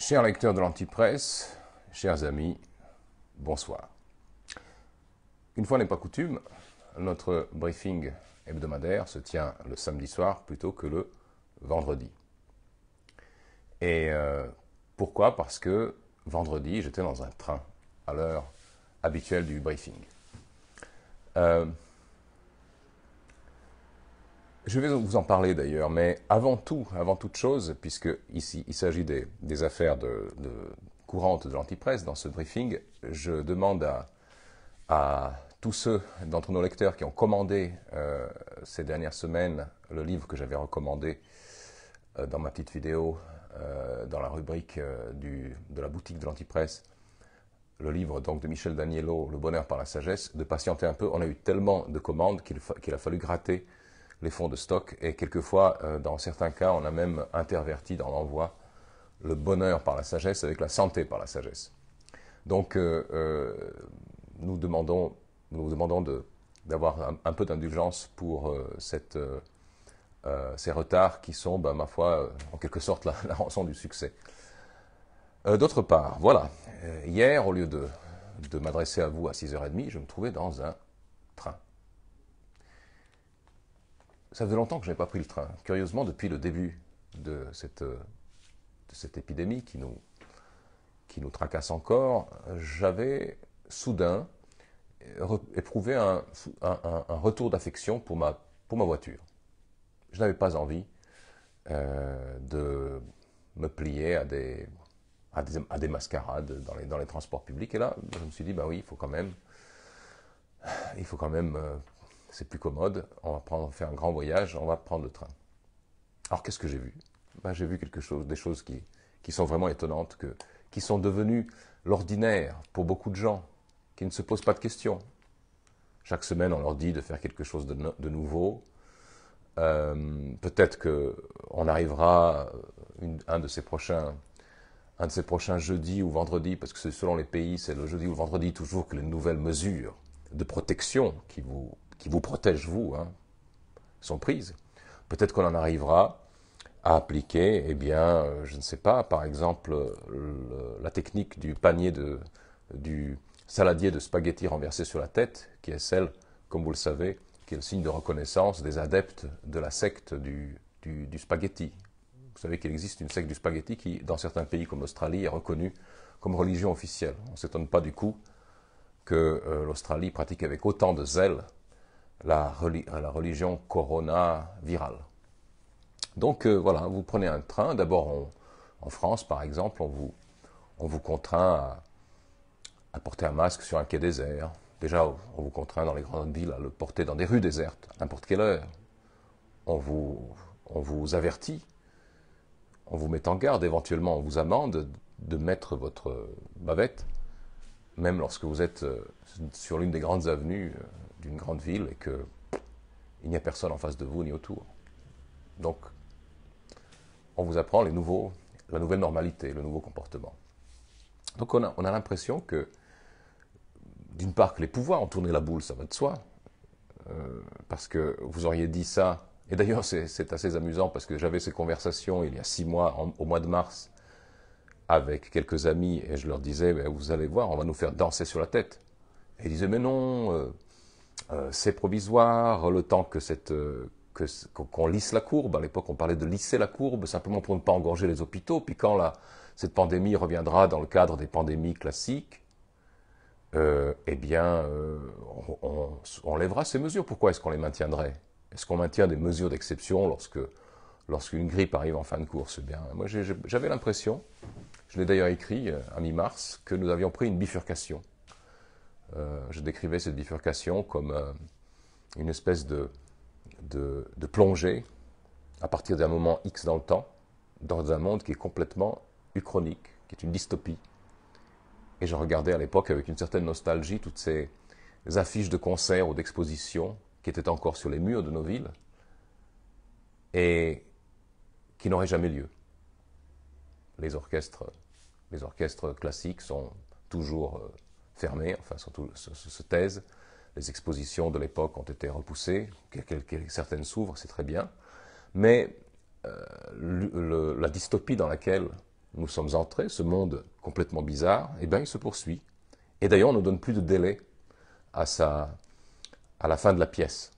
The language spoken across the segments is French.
Chers lecteurs de l'Antipresse, chers amis, bonsoir. Une fois n'est pas coutume, notre briefing hebdomadaire se tient le samedi soir plutôt que le vendredi. Et euh, pourquoi Parce que vendredi, j'étais dans un train à l'heure habituelle du briefing. Euh, je vais vous en parler d'ailleurs, mais avant tout, avant toute chose, puisque ici il s'agit des, affaires de, courantes de l'antipresse dans ce briefing, je demande à, tous ceux d'entre nos lecteurs qui ont commandé euh, ces dernières semaines le livre que j'avais recommandé euh, dans ma petite vidéo, euh, dans la rubrique de la boutique de l'antipresse, le livre donc de Michel Daniello, Le bonheur par la sagesse, de patienter un peu. On a eu tellement de commandes qu'il a fallu gratter les fonds de stock. Et quelquefois, euh, dans certains cas, on a même interverti dans l'envoi le bonheur par la sagesse avec la santé par la sagesse. Donc, euh, euh, nous demandons, nous vous demandons d'avoir un, un, peu d'indulgence pour ces retards qui sont, bah, ma foi, en quelque sorte la, rançon du succès. D'autre part, voilà, hier, au lieu de, de m'adresser à vous à 6h30, je me trouvais dans un train. Ça faisait longtemps que je n'avais pas pris le train. Curieusement, depuis le début de cette, euh, cette épidémie qui nous, qui nous tracasse encore, j'avais soudain euh, éprouvé un, un, retour d'affection pour ma, pour ma voiture. Je n'avais pas envie euh, de me plier à des, à des, mascarades dans les, dans les transports publics. Et là, je me suis dit, Ben oui, il faut quand même, il faut quand même c'est plus commode, on va faire un grand voyage, on va prendre le train. Alors qu'est-ce que j'ai vu ben, J'ai vu quelque chose, des choses qui, sont vraiment étonnantes, qui sont devenues l'ordinaire pour beaucoup de gens, qui ne se posent pas de questions. Chaque semaine, on leur dit de faire quelque chose de, nouveau. Euh, peut-être qu'on arrivera euh, un de ces prochains un de ces prochains jeudis ou vendredis, parce que selon les pays, c'est le jeudi ou le vendredi toujours que les nouvelles mesures de protection qui vous qui vous protège, vous, hein, sont prises. Peut-être qu'on en arrivera à appliquer, eh bien, euh, je ne sais pas, par exemple, euh, la technique du panier de, du saladier de spaghettis renversé sur la tête, qui est celle, comme vous le savez, qui est le signe de reconnaissance des adeptes de la secte du, spaghetti. Vous savez qu'il existe une secte du spaghetti qui, dans certains pays comme l'Australie, est reconnue comme religion officielle. On ne s'étonne pas du coup que euh, l'Australie pratique avec autant de zèle euh, la, religion Corona virale. Donc euh, voilà, vous prenez un train, d'abord en France par exemple, on vous, on vous contraint à, porter un masque sur un quai désert. Déjà, on vous contraint dans les grandes villes à le porter dans des rues désertes, n'importe quelle heure. On vous, on vous avertit, on vous met en garde, éventuellement on vous amende de mettre votre bavette, même lorsque vous êtes euh, sur l'une des grandes avenues d'une grande ville et que il n'y a personne en face de vous ni autour. Donc, on vous apprend les nouveaux, la nouvelle normalité, le nouveau comportement. Donc, on a, l'impression que, d'une part, que les pouvoirs ont tourné la boule, ça va de soi, euh, parce que vous auriez dit ça. Et d'ailleurs, c'est assez amusant parce que j'avais ces conversations il y a six mois, au mois de mars, avec quelques amis et je leur disais, ben, vous allez voir, on va nous faire danser sur la tête. Et ils disaient, mais non, euh, euh, c'est provisoire, le temps que cette euh, qu'on lisse la courbe. À l'époque, on parlait de lisser la courbe simplement pour ne pas engorger les hôpitaux. Puis quand cette pandémie reviendra dans le cadre des pandémies classiques, euh, eh bien, on, lèvera ces mesures. Pourquoi est-ce qu'on les maintiendrait Est-ce qu'on maintient des mesures d'exception lorsqu'une grippe arrive en fin de course eh bien, moi, j'avais l'impression, je l'ai d'ailleurs écrit à mi-mars, que nous avions pris une bifurcation. Euh, je décrivais cette bifurcation comme euh, une espèce de, de, plongée à partir d'un moment X dans le temps, dans un monde qui est complètement uchronique, qui est une dystopie. Et je regardais à l'époque avec une certaine nostalgie toutes ces affiches de concerts ou d'expositions qui étaient encore sur les murs de nos villes et qui n'auraient jamais lieu. Les orchestres, les orchestres classiques sont toujours... Euh, fermé, enfin surtout se, thèse, Les expositions de l'époque ont été repoussées, certaines s'ouvrent, c'est très bien. Mais euh, la dystopie dans laquelle nous sommes entrés, ce monde complètement bizarre, eh bien, il se poursuit. Et d'ailleurs, on ne donne plus de délai à, sa, à la fin de la pièce.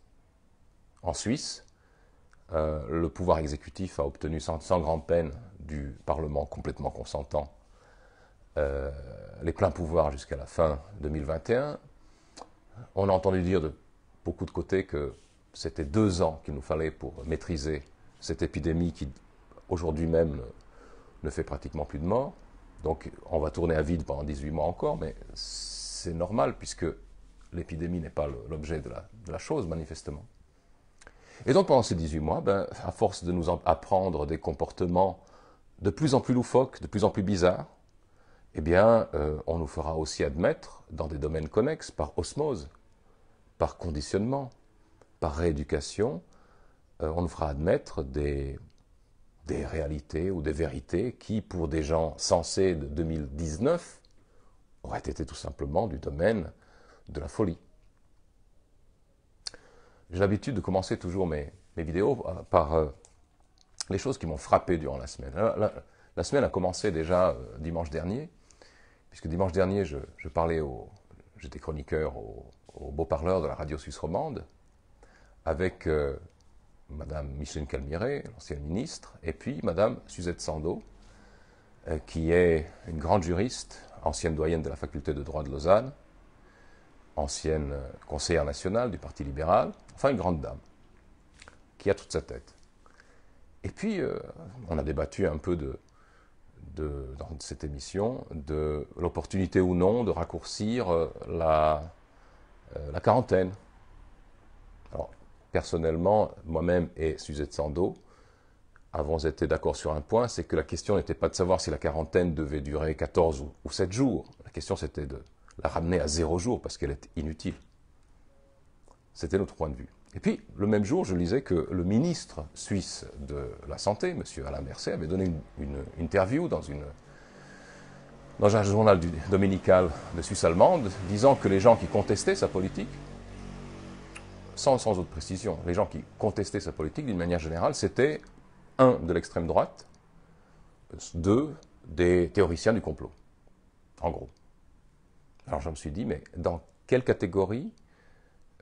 En Suisse, euh, le pouvoir exécutif a obtenu sans, sans grande peine du Parlement complètement consentant euh, les pleins pouvoirs jusqu'à la fin 2021. On a entendu dire de beaucoup de côtés que c'était deux ans qu'il nous fallait pour maîtriser cette épidémie qui, aujourd'hui même, ne fait pratiquement plus de morts. Donc on va tourner à vide pendant 18 mois encore, mais c'est normal puisque l'épidémie n'est pas l'objet de la, chose, manifestement. Et donc pendant ces 18 mois, ben, à force de nous apprendre des comportements de plus en plus loufoques, de plus en plus bizarres, eh bien, euh, on nous fera aussi admettre dans des domaines connexes, par osmose, par conditionnement, par rééducation, euh, on nous fera admettre des, réalités ou des vérités qui, pour des gens sensés de 2019, auraient été tout simplement du domaine de la folie. J'ai l'habitude de commencer toujours mes, vidéos euh, par les choses qui m'ont frappé durant la semaine. la, semaine a commencé déjà dimanche dernier, puisque dimanche dernier, je, parlais au, j'étais chroniqueur au, beau-parleur de la radio suisse romande, avec Mme euh, Madame Micheline Calmiret, l'ancienne ministre, et puis Madame Suzette Sando, euh, qui est une grande juriste, ancienne doyenne de la faculté de droit de Lausanne, ancienne euh, conseillère nationale du Parti libéral, enfin une grande dame, qui a toute sa tête. Et puis, on a débattu un peu de, dans cette émission de l'opportunité ou non de raccourcir euh, la, euh, la quarantaine. Alors, personnellement, moi-même et Suzette Sando avons été d'accord sur un point, c'est que la question n'était pas de savoir si la quarantaine devait durer 14 ou 7 jours. La question, c'était de la ramener à zéro jour parce qu'elle est inutile. C'était notre point de vue. Et puis, le même jour, je lisais que le ministre suisse de la Santé, M. Alain Mercier, avait donné une, interview dans, un journal dominical de Suisse allemande, disant que les gens qui contestaient sa politique, sans autre précision, les gens qui contestaient sa politique d'une manière générale, c'était un, de l'extrême droite, deux, des théoriciens du complot, en gros. Alors je me suis dit, mais dans quelle catégorie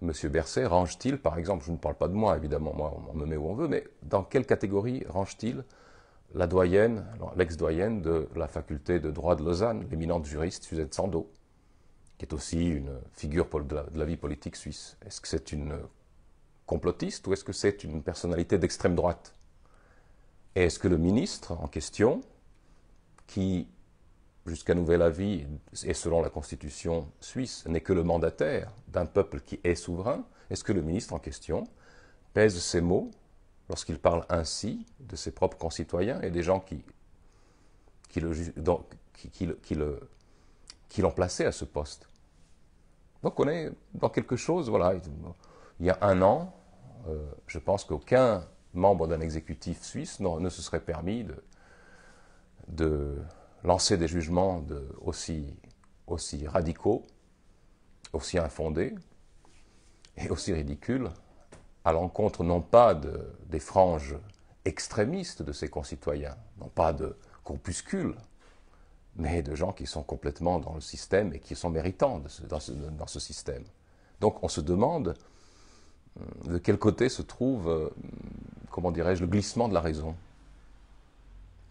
M. Berset range-t-il, par exemple, je ne parle pas de moi, évidemment, moi, on me met où on veut, mais dans quelle catégorie range-t-il la doyenne, l'ex-doyenne de la faculté de droit de Lausanne, l'éminente juriste Suzette Sandeau, qui est aussi une figure de la, de la vie politique suisse Est-ce que c'est une complotiste ou est-ce que c'est une personnalité d'extrême droite Et est-ce que le ministre en question, qui jusqu'à nouvel avis, et selon la constitution suisse, n'est que le mandataire d'un peuple qui est souverain, est-ce que le ministre en question pèse ses mots lorsqu'il parle ainsi de ses propres concitoyens et des gens qui, qui l'ont qui, qui placé à ce poste Donc on est dans quelque chose, voilà, il y a un an, euh, je pense qu'aucun membre d'un exécutif suisse ne se serait permis de lancer des jugements aussi, radicaux, aussi infondés et aussi ridicules à l'encontre non pas des franges extrémistes de ses concitoyens, non pas de corpuscules, mais de gens qui sont complètement dans le système et qui sont méritants de dans, ce, système. Donc on se demande euh, de quel côté se trouve, euh, comment dirais-je, le glissement de la raison.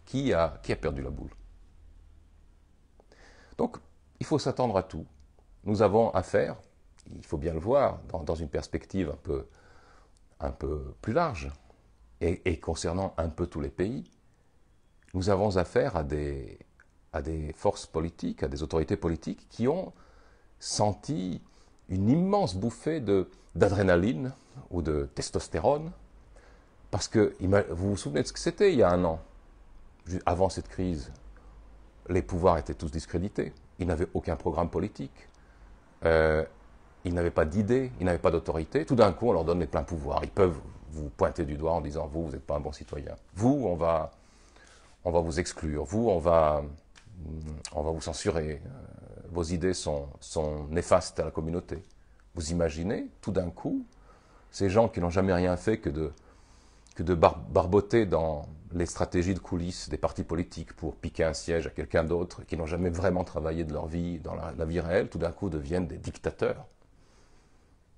qui a perdu la boule donc, il faut s'attendre à tout. Nous avons affaire, il faut bien le voir, dans, une perspective un peu, plus large, et, concernant un peu tous les pays, nous avons affaire à des forces politiques, à des autorités politiques qui ont senti une immense bouffée d'adrénaline ou de testostérone. Parce que vous vous souvenez de ce que c'était il y a un an, avant cette crise les pouvoirs étaient tous discrédités. Ils n'avaient aucun programme politique. Euh, ils n'avaient pas d'idées, ils n'avaient pas d'autorité. Tout d'un coup, on leur donne les pleins pouvoirs. Ils peuvent vous pointer du doigt en disant Vous, vous n'êtes pas un bon citoyen. Vous, on va, on va vous exclure. Vous, on va, on va vous censurer. Euh, vos idées sont, sont néfastes à la communauté. Vous imaginez, tout d'un coup, ces gens qui n'ont jamais rien fait que de que de barboter dans les stratégies de coulisses des partis politiques pour piquer un siège à quelqu'un d'autre qui n'ont jamais vraiment travaillé de leur vie dans la, vie réelle, tout d'un coup deviennent des dictateurs.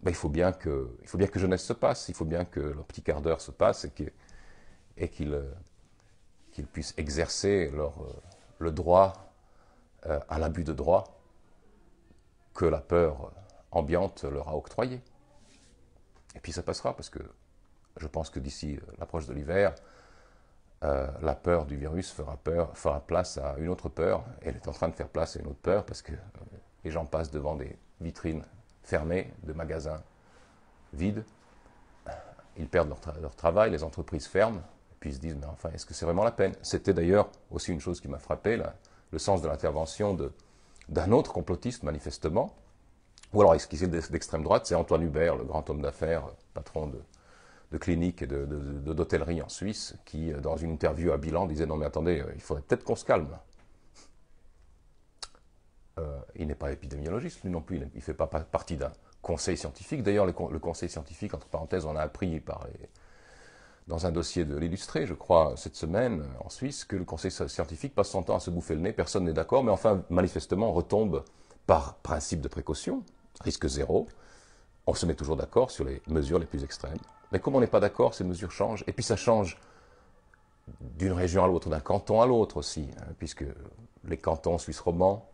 Ben, il, faut bien que, il faut bien que jeunesse se passe, il faut bien que leur petit quart d'heure se passe et euh, qu'ils puissent exercer leur, euh, le droit euh, à l'abus de droit que la peur ambiante leur a octroyé. Et puis ça passera parce que je pense que d'ici euh, l'approche de l'hiver, euh, la peur du virus fera, peur, fera place à une autre peur. Elle est en train de faire place à une autre peur parce que euh, les gens passent devant des vitrines fermées, de magasins vides. Ils perdent leur, travail, les entreprises ferment, et puis ils se disent Mais enfin, est-ce que c'est vraiment la peine C'était d'ailleurs aussi une chose qui m'a frappé, le sens de l'intervention d'un autre complotiste, manifestement. Ou alors, est-ce qu'il d'extrême droite C'est Antoine Hubert, le grand homme d'affaires, patron de de cliniques et d'hôtellerie de, d'hôtellerie en Suisse qui, euh, dans une interview à Bilan, disait Non, mais attendez, euh, il faudrait peut-être qu'on se calme. Euh, il n'est pas épidémiologiste, lui non plus, il ne fait pas partie d'un conseil scientifique. D'ailleurs, le, conseil scientifique, entre parenthèses, on a appris par dans un dossier de l'illustré, je crois, cette semaine, en Suisse, que le conseil scientifique passe son temps à se bouffer le nez, personne n'est d'accord, mais enfin, manifestement, on retombe par principe de précaution, risque zéro. On se met toujours d'accord sur les mesures les plus extrêmes. Mais comme on n'est pas d'accord, ces mesures changent. Et puis ça change d'une région à l'autre, d'un canton à l'autre aussi, hein, puisque les cantons suisses romands,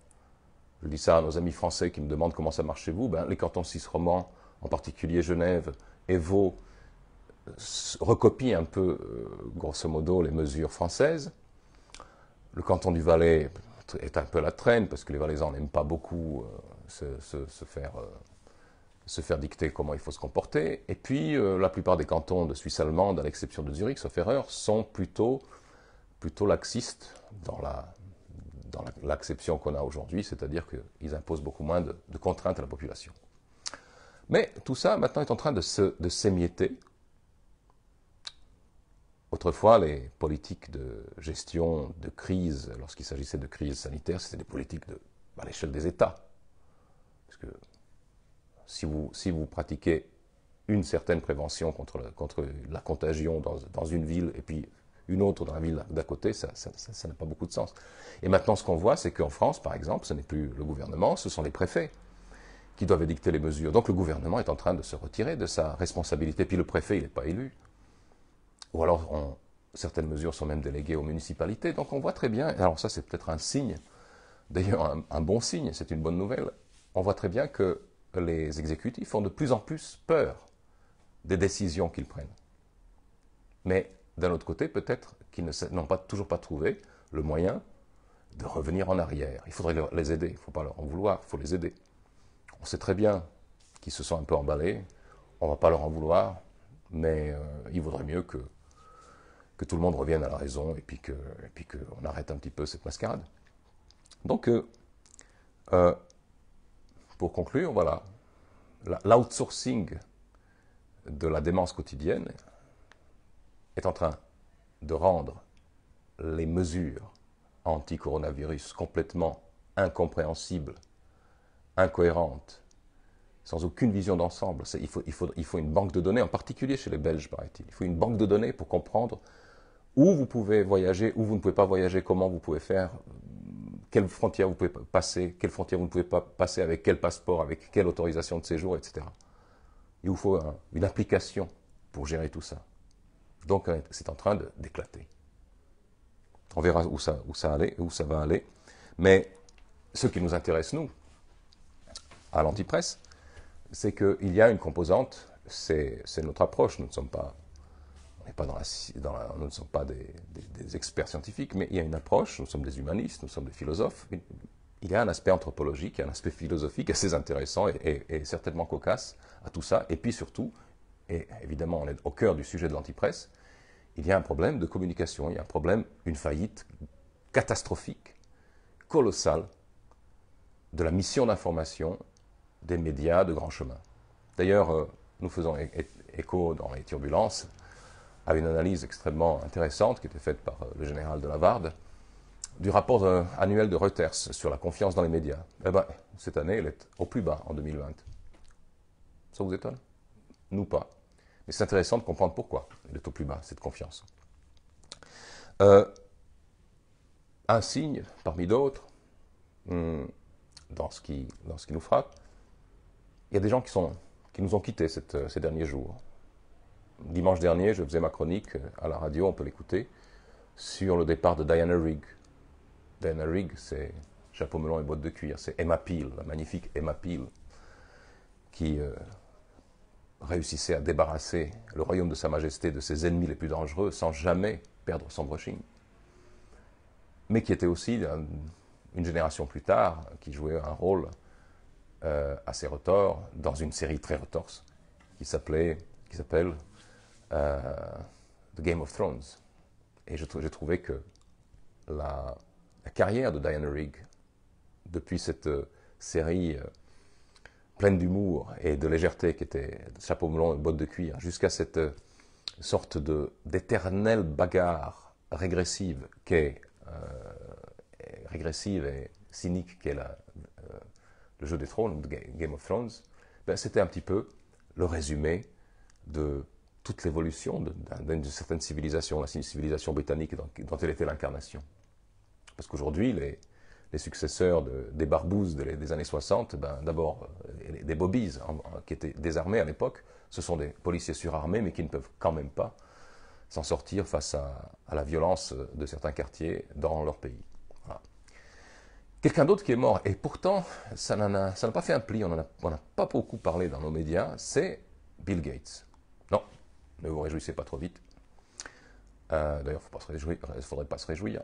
je dis ça à nos amis français qui me demandent comment ça marche chez vous, ben, les cantons suisses romands, en particulier Genève et Vaud, recopient un peu, euh, grosso modo, les mesures françaises. Le canton du Valais est un peu la traîne, parce que les Valaisans n'aiment pas beaucoup euh, se, faire... Euh, se faire dicter comment il faut se comporter. Et puis, euh, la plupart des cantons de Suisse allemande, à l'exception de Zurich, sauf erreur, sont plutôt, plutôt laxistes dans la dans l'acception qu'on a aujourd'hui, c'est-à-dire qu'ils imposent beaucoup moins de, contraintes à la population. Mais tout ça, maintenant, est en train de, s'émietter. Autrefois, les politiques de gestion de crise, lorsqu'il s'agissait de crise sanitaire, c'était des politiques de, à l'échelle des États. Parce si vous, si vous pratiquez une certaine prévention contre, contre la contagion dans, dans, une ville et puis une autre dans la ville d'à côté, ça n'a pas beaucoup de sens. Et maintenant, ce qu'on voit, c'est qu'en France, par exemple, ce n'est plus le gouvernement, ce sont les préfets qui doivent édicter les mesures. Donc le gouvernement est en train de se retirer de sa responsabilité. Puis le préfet, il n'est pas élu. Ou alors, certaines mesures sont même déléguées aux municipalités. Donc on voit très bien, alors ça c'est peut-être un signe, d'ailleurs un bon signe, c'est une bonne nouvelle, on voit très bien que les exécutifs ont de plus en plus peur des décisions qu'ils prennent. Mais d'un autre côté, peut-être qu'ils n'ont pas, toujours pas trouvé le moyen de revenir en arrière. Il faudrait les aider, il ne faut pas leur en vouloir, il faut les aider. On sait très bien qu'ils se sont un peu emballés, on ne va pas leur en vouloir, mais euh, il vaudrait mieux que, tout le monde revienne à la raison et puis qu'on arrête un petit peu cette mascarade. Donc, euh, euh, pour conclure, voilà, l'outsourcing de la démence quotidienne est en train de rendre les mesures anti-coronavirus complètement incompréhensibles, incohérentes, sans aucune vision d'ensemble. Il faut, il faut, une banque de données, en particulier chez les Belges, paraît-il. Il faut une banque de données pour comprendre où vous pouvez voyager, où vous ne pouvez pas voyager, comment vous pouvez faire quelles frontières vous pouvez passer, quelles frontières vous ne pouvez pas passer, avec quel passeport, avec quelle autorisation de séjour, etc. Il vous faut une application pour gérer tout ça. Donc euh, c'est en train d'éclater. On verra où ça, où, ça allait, où ça va aller. Mais ce qui nous intéresse, nous, à l'antipresse, c'est qu'il y a une composante, c'est notre approche, nous ne sommes pas pas nous ne sommes pas des, experts scientifiques, mais il y a une approche, nous sommes des humanistes, nous sommes des philosophes. Il y a un aspect anthropologique, un aspect philosophique assez intéressant et certainement cocasse à tout ça. Et puis surtout, et évidemment on est au cœur du sujet de l'antipresse, il y a un problème de communication, il y a un problème, une faillite catastrophique, colossale, de la mission d'information des médias de grand chemin. D'ailleurs, euh, nous faisons écho dans les turbulences à une analyse extrêmement intéressante qui était faite par euh, le général de Lavarde du rapport euh, annuel de Reuters sur la confiance dans les médias. Eh ben, cette année, elle est au plus bas en 2020. Ça vous étonne Nous pas. Mais c'est intéressant de comprendre pourquoi elle est au plus bas, cette confiance. Euh, un signe, parmi d'autres, hmm, dans ce, qui, dans ce qui nous frappe, il y a des gens qui, sont, qui nous ont quittés ces derniers jours dimanche dernier, je faisais ma chronique euh, à la radio, on peut l'écouter, sur le départ de Diana Rigg. Diana Rigg, c'est chapeau melon et boîte de cuir, c'est Emma Peel, la magnifique Emma Peel, qui euh, réussissait à débarrasser le royaume de Sa Majesté de ses ennemis les plus dangereux sans jamais perdre son brushing. Mais qui était aussi, euh, une génération plus tard, qui jouait un rôle assez retors dans une série très retorse qui s'appelait, qui s'appelle de euh, Game of Thrones. Et j'ai trouvé que la, carrière de Diana Rigg, depuis cette euh, série euh, pleine d'humour et de légèreté qui était chapeau melon et bottes de cuir, jusqu'à cette sorte de d'éternelle bagarre régressive qui est régressive et cynique qu'est la, le jeu des trônes, Game of Thrones, ben c'était un petit peu le résumé de toute l'évolution d'une certaine civilisation, la civilisation britannique dont, elle était l'incarnation. Parce qu'aujourd'hui, les, successeurs des barbouzes des, années 60, ben, d'abord euh, des bobbies qui étaient désarmés à l'époque, ce sont des policiers surarmés mais qui ne peuvent quand même pas s'en sortir face à, la violence de certains quartiers dans leur pays. Quelqu'un d'autre qui est mort, et pourtant ça n'a pas fait un pli, on n'en a, pas beaucoup parlé dans nos médias, c'est Bill Gates. Ne vous réjouissez pas trop vite. Euh, d'ailleurs, il ne euh, faudrait pas se réjouir.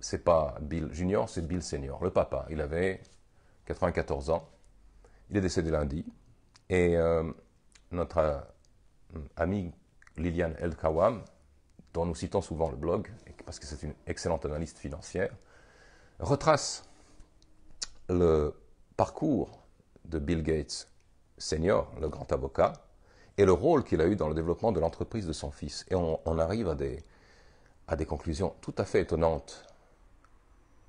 C'est pas Bill Junior, c'est Bill Senior, le papa. Il avait 94 ans. Il est décédé lundi. Et euh, notre amie Liliane El Kawam, dont nous citons souvent le blog, parce que c'est une excellente analyste financière, retrace le parcours de Bill Gates senior, le grand avocat, et le rôle qu'il a eu dans le développement de l'entreprise de son fils. Et on, arrive à des, à des, conclusions tout à fait étonnantes,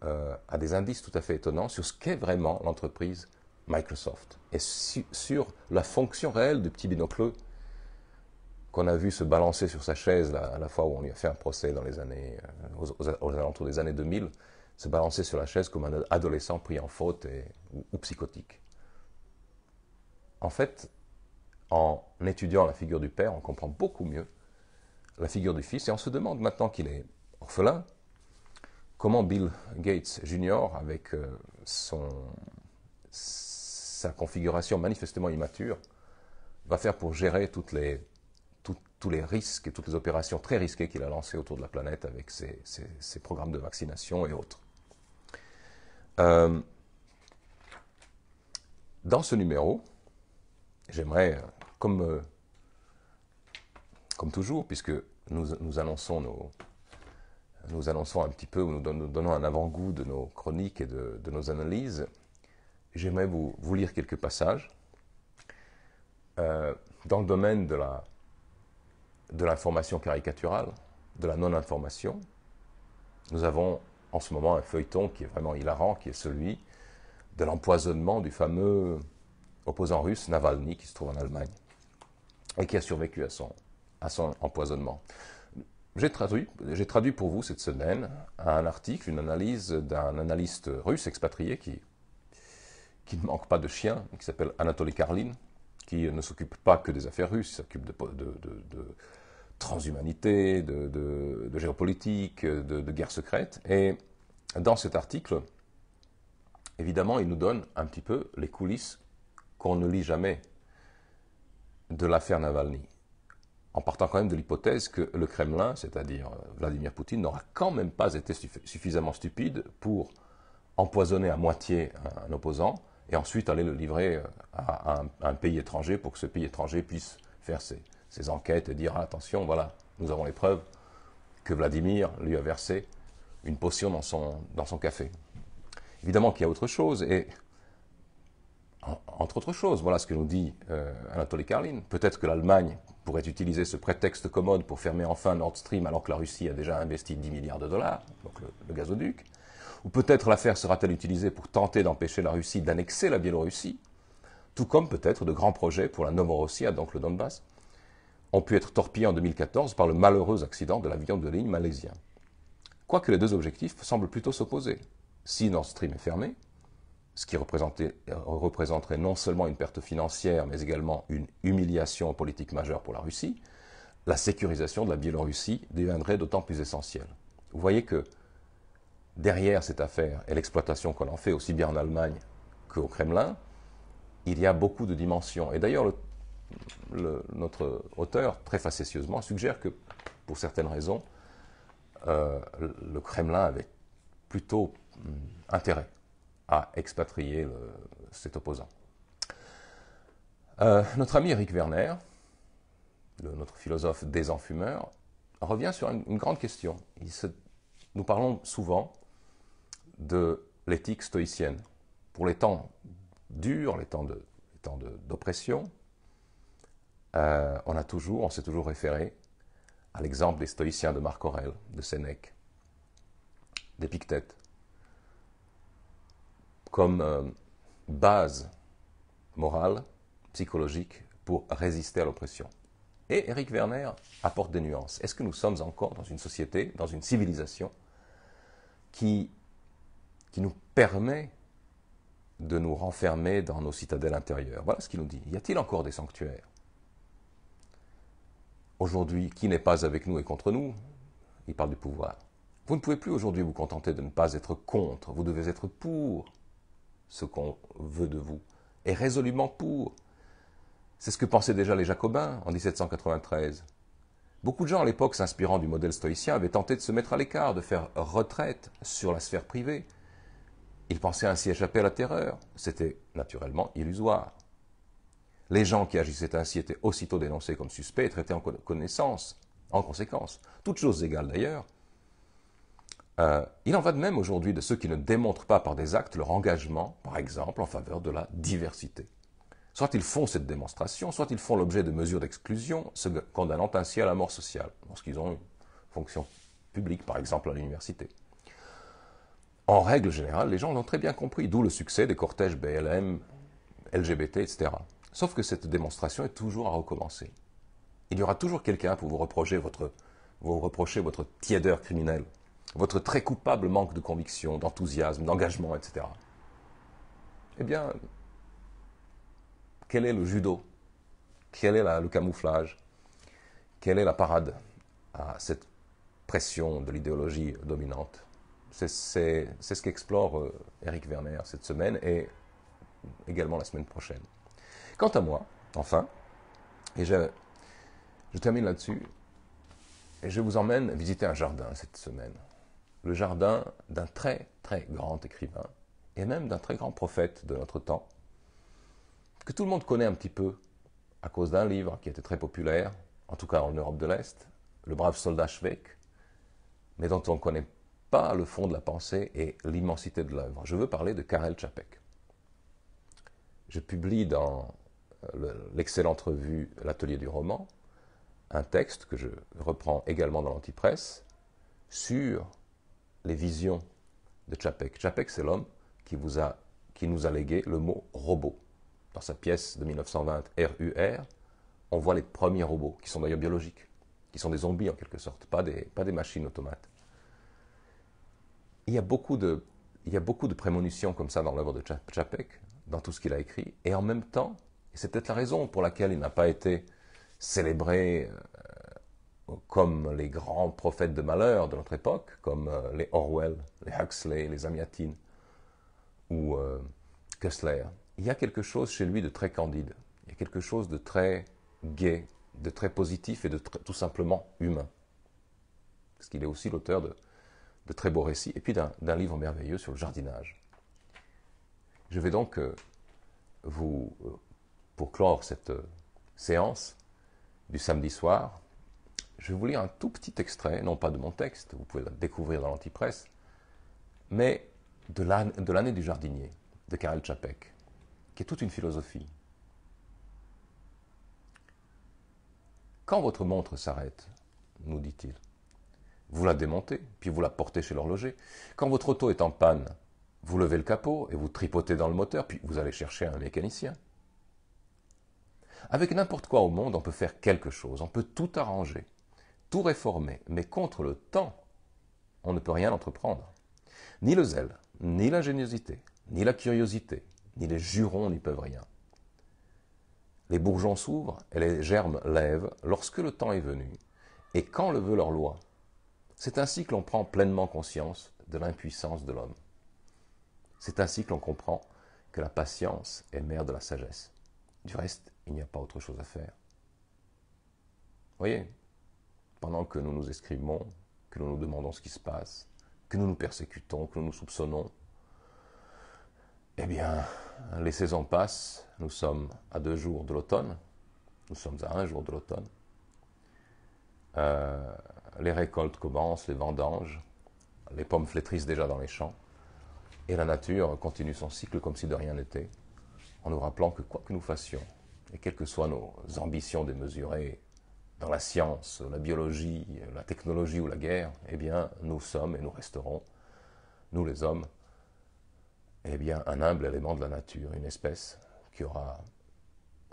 euh, à des indices tout à fait étonnants sur ce qu'est vraiment l'entreprise Microsoft et sur la fonction réelle du petit binocle qu'on a vu se balancer sur sa chaise à la fois où on lui a fait un procès dans les années, euh, aux, alentours des années 2000, se balancer sur la chaise comme un adolescent pris en faute et, ou psychotique. En fait, en étudiant la figure du Père, on comprend beaucoup mieux la figure du Fils. Et on se demande maintenant qu'il est orphelin, comment Bill Gates Jr., avec euh, sa configuration manifestement immature, va faire pour gérer les, tous les risques et toutes les opérations très risquées qu'il a lancées autour de la planète avec ses, programmes de vaccination et autres. Euh, dans ce numéro, j'aimerais euh, comme, euh, comme toujours, puisque nous, annonçons nos, nous annonçons un petit peu, nous, nous donnons un avant-goût de nos chroniques et de, nos analyses, j'aimerais vous, vous, lire quelques passages. Euh, dans le domaine de la de l'information caricaturale, de la non-information, nous avons en ce moment un feuilleton qui est vraiment hilarant, qui est celui de l'empoisonnement du fameux opposant russe Navalny qui se trouve en Allemagne et qui a survécu à son, à son empoisonnement. J'ai traduit, j'ai traduit pour vous cette semaine un article, une analyse d'un analyste russe expatrié qui, qui ne manque pas de chien, qui s'appelle Anatoly Karlin, qui ne s'occupe pas que des affaires russes, s'occupe de, de, transhumanité, de, géopolitique, de, guerre secrète. Et dans cet article, évidemment, il nous donne un petit peu les coulisses qu'on ne lit jamais de l'affaire Navalny, en partant quand même de l'hypothèse que le Kremlin, c'est-à-dire euh, Vladimir Poutine, n'aura quand même pas été suffisamment stupide pour empoisonner à moitié un, opposant et ensuite aller le livrer euh, à, un, pays étranger pour que ce pays étranger puisse faire ses, enquêtes et dire attention, voilà, nous avons les preuves que Vladimir lui a versé une potion dans son, dans son café. Évidemment qu'il y a autre chose et entre autres choses. Voilà ce que nous dit euh, Anatoly Karlin. Peut-être que l'Allemagne pourrait utiliser ce prétexte commode pour fermer enfin Nord Stream alors que la Russie a déjà investi 10 milliards de dollars, donc le, gazoduc. Ou peut-être l'affaire sera-t-elle utilisée pour tenter d'empêcher la Russie d'annexer la Biélorussie, tout comme peut-être de grands projets pour la Nomorossia, donc le Donbass, ont pu être torpillés en 2014 par le malheureux accident de l'avion de ligne malaisien. Quoique les deux objectifs semblent plutôt s'opposer. Si Nord Stream est fermé, ce qui représenterait non seulement une perte financière, mais également une humiliation politique majeure pour la Russie, la sécurisation de la Biélorussie deviendrait d'autant plus essentielle. Vous voyez que derrière cette affaire et l'exploitation qu'on en fait aussi bien en Allemagne qu'au Kremlin, il y a beaucoup de dimensions. Et d'ailleurs, notre auteur, très facétieusement, suggère que, pour certaines raisons, euh, le Kremlin avait plutôt hum, intérêt à expatrier cet opposant. Euh, notre ami Eric Werner, notre philosophe désenfumeur, revient sur une, grande question. nous parlons souvent de l'éthique stoïcienne. Pour les temps durs, les temps d'oppression, euh, on a toujours, on s'est toujours référé à l'exemple des stoïciens de Marc Aurèle, de Sénèque, d'Épictète, comme euh, base morale, psychologique, pour résister à l'oppression. Et Eric Werner apporte des nuances. Est-ce que nous sommes encore dans une société, dans une civilisation, qui, qui nous permet de nous renfermer dans nos citadelles intérieures Voilà ce qu'il nous dit. Y a-t-il encore des sanctuaires Aujourd'hui, qui n'est pas avec nous et contre nous Il parle du pouvoir. Vous ne pouvez plus aujourd'hui vous contenter de ne pas être contre, vous devez être pour ce qu'on veut de vous, et résolument pour. C'est ce que pensaient déjà les Jacobins en 1793. Beaucoup de gens à l'époque, s'inspirant du modèle stoïcien, avaient tenté de se mettre à l'écart, de faire retraite sur la sphère privée. Ils pensaient ainsi échapper à la terreur. C'était naturellement illusoire. Les gens qui agissaient ainsi étaient aussitôt dénoncés comme suspects et traités en connaissance, en conséquence. Toutes choses égales d'ailleurs, euh, il en va de même aujourd'hui de ceux qui ne démontrent pas par des actes leur engagement, par exemple, en faveur de la diversité. Soit ils font cette démonstration, soit ils font l'objet de mesures d'exclusion, se condamnant ainsi à la mort sociale, lorsqu'ils ont une fonction publique, par exemple à l'université. En règle générale, les gens l'ont très bien compris, d'où le succès des cortèges BLM, LGBT, etc. Sauf que cette démonstration est toujours à recommencer. Il y aura toujours quelqu'un pour vous reprocher votre, vous reprocher votre tiédeur criminelle votre très coupable manque de conviction, d'enthousiasme, d'engagement, etc. Eh bien, quel est le judo Quel est le camouflage Quelle est la parade à cette pression de l'idéologie dominante C'est ce qu'explore Eric euh, Werner cette semaine et également la semaine prochaine. Quant à moi, enfin, et je termine là-dessus, et je vous emmène visiter un jardin cette semaine le jardin d'un très très grand écrivain et même d'un très grand prophète de notre temps, que tout le monde connaît un petit peu à cause d'un livre qui était très populaire, en tout cas en Europe de l'Est, Le brave soldat Schweik, mais dont on ne connaît pas le fond de la pensée et l'immensité de l'œuvre. Je veux parler de Karel Čapek. Je publie dans euh, l'excellente revue L'Atelier du roman un texte que je reprends également dans l'Antipresse sur les visions de Chapek. Chapek, c'est l'homme qui, qui nous a légué le mot robot. Dans sa pièce de 1920, RUR, on voit les premiers robots, qui sont d'ailleurs biologiques, qui sont des zombies en quelque sorte, pas des, pas des machines automates. Il y, a beaucoup de, il beaucoup de prémonitions comme ça dans l'œuvre de Chapek, dans tout ce qu'il a écrit, et en même temps, et c'est peut-être la raison pour laquelle il n'a pas été célébré euh, comme les grands prophètes de malheur de notre époque, comme euh, les Orwell, les Huxley, les Amiatine ou euh, Kessler, il y a quelque chose chez lui de très candide, il y a quelque chose de très gai, de très positif et de tout simplement humain. Parce qu'il est aussi l'auteur de, très beaux récits et puis d'un livre merveilleux sur le jardinage. Je vais donc euh, vous, pour clore cette séance du samedi soir, je vais vous lire un tout petit extrait, non pas de mon texte, vous pouvez le découvrir dans l'Antipresse, mais de l'année du jardinier de Karel Tchapek, qui est toute une philosophie. Quand votre montre s'arrête, nous dit-il, vous la démontez, puis vous la portez chez l'horloger. Quand votre auto est en panne, vous levez le capot et vous tripotez dans le moteur, puis vous allez chercher un mécanicien. Avec n'importe quoi au monde, on peut faire quelque chose, on peut tout arranger tout réformer, mais contre le temps, on ne peut rien entreprendre. Ni le zèle, ni l'ingéniosité, ni la curiosité, ni les jurons n'y peuvent rien. Les bourgeons s'ouvrent et les germes lèvent lorsque le temps est venu et quand le veut leur loi. C'est ainsi que l'on prend pleinement conscience de l'impuissance de l'homme. C'est ainsi que l'on comprend que la patience est mère de la sagesse. Du reste, il n'y a pas autre chose à faire. Voyez, pendant que nous nous escrimons, que nous nous demandons ce qui se passe, que nous nous persécutons, que nous nous soupçonnons, eh bien, les saisons passent, nous sommes à deux jours de l'automne, nous sommes à un jour de l'automne. Euh, les récoltes commencent, les vendanges, les pommes flétrissent déjà dans les champs, et la nature continue son cycle comme si de rien n'était, en nous rappelant que quoi que nous fassions, et quelles que soient nos ambitions démesurées, dans la science, la biologie, la technologie ou la guerre, eh bien, nous sommes et nous resterons, nous les hommes, eh bien, un humble élément de la nature, une espèce qui aura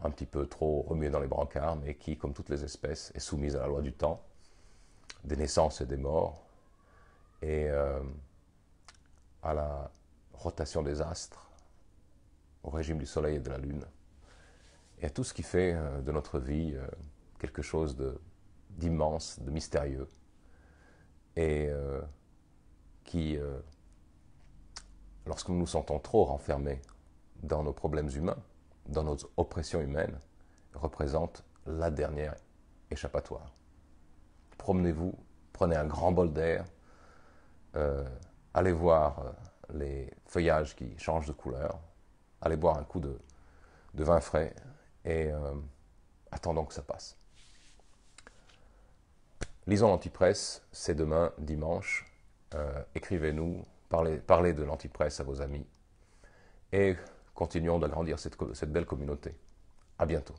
un petit peu trop remué dans les brancards, mais qui, comme toutes les espèces, est soumise à la loi du temps, des naissances et des morts, et euh, à la rotation des astres, au régime du Soleil et de la Lune, et à tout ce qui fait euh, de notre vie. Euh, quelque chose d'immense, de, mystérieux, et euh, qui, euh, lorsque nous nous sentons trop renfermés dans nos problèmes humains, dans nos oppressions humaines, représente la dernière échappatoire. Promenez-vous, prenez un grand bol d'air, euh, allez voir les feuillages qui changent de couleur, allez boire un coup de, vin frais et attendons que ça passe. Lisons l'Antipresse, c'est demain, dimanche. Euh, écrivez-nous, parlez, parlez, de l'Antipresse à vos amis et continuons d'agrandir cette, cette belle communauté. À bientôt.